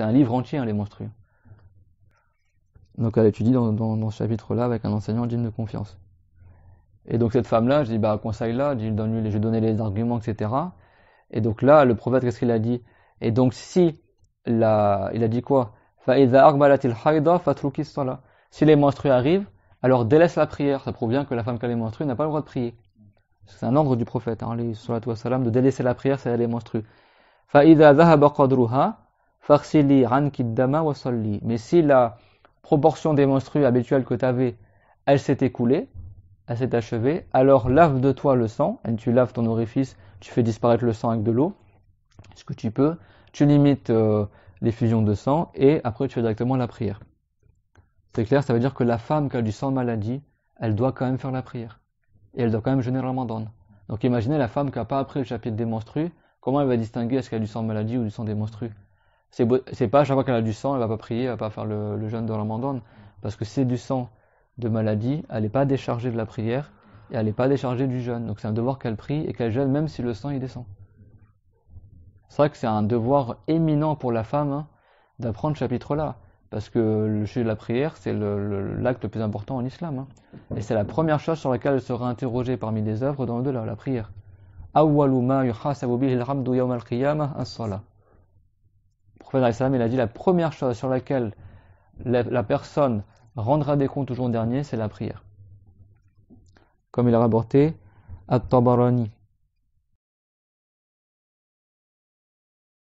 C'est un livre entier, hein, Les Monstrueux. Donc elle étudie dans, ce chapitre-là avec un enseignant digne de confiance. Et donc cette femme-là, je dis, bah, conseille-la, je, lui je donné les arguments, etc. Et donc là, le prophète, qu'est-ce qu'il a dit Et donc si, la, il a dit quoi Si les monstrueux arrivent, alors délaisse la prière. Ça prouve bien que la femme qui a les monstrues n'a pas le droit de prier. C'est un ordre du prophète, hein, les, de délaisser la prière si elle est qadruha Farsili kit dama wa Mais si la proportion des monstrues habituelles que tu avais, elle s'est écoulée, elle s'est achevée, alors lave de toi le sang, et tu laves ton orifice, tu fais disparaître le sang avec de l'eau, ce que tu peux, tu limites euh, l'effusion de sang, et après tu fais directement la prière. C'est clair, ça veut dire que la femme qui a du sang maladie, elle doit quand même faire la prière. Et elle doit quand même généralement Ramadan. Donc imaginez la femme qui n'a pas appris le chapitre des monstrues, comment elle va distinguer est-ce qu'elle a du sang maladie ou du sang des monstrues c'est pas à chaque fois qu'elle a du sang, elle va pas prier, elle va pas faire le, jeûne de Ramadan. Parce que c'est du sang de maladie, elle n'est pas déchargée de la prière et elle n'est pas déchargée du jeûne. Donc c'est un devoir qu'elle prie et qu'elle jeûne même si le sang y descend. C'est vrai que c'est un devoir éminent pour la femme hein, d'apprendre ce chapitre-là. Parce que le sujet de la prière, c'est l'acte le, plus important en islam. Hein. Et c'est la première chose sur laquelle elle sera interrogée parmi les œuvres dans le delà, la prière il a dit la première chose sur laquelle la, personne rendra des comptes au jour dernier, c'est la prière. Comme il a rapporté à tabarani